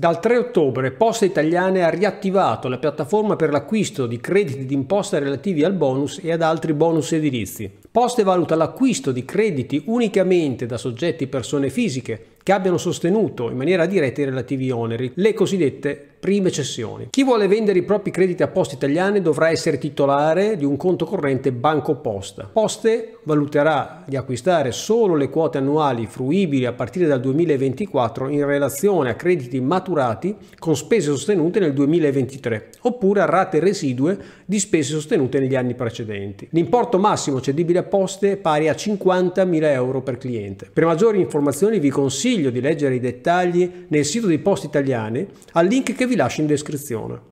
Dal 3 ottobre Poste Italiane ha riattivato la piattaforma per l'acquisto di crediti d'imposta relativi al bonus e ad altri bonus edilizi. Poste valuta l'acquisto di crediti unicamente da soggetti persone fisiche che abbiano sostenuto in maniera diretta i relativi oneri, le cosiddette prime cessioni. Chi vuole vendere i propri crediti a Poste Italiane dovrà essere titolare di un conto corrente Banco Posta. Poste valuterà di acquistare solo le quote annuali fruibili a partire dal 2024 in relazione a crediti maturati con spese sostenute nel 2023 oppure a rate residue di spese sostenute negli anni precedenti. L'importo massimo cedibile a Poste è pari a 50.000 euro per cliente. Per maggiori informazioni vi consiglio consiglio di leggere i dettagli nel sito di Post Italiane al link che vi lascio in descrizione.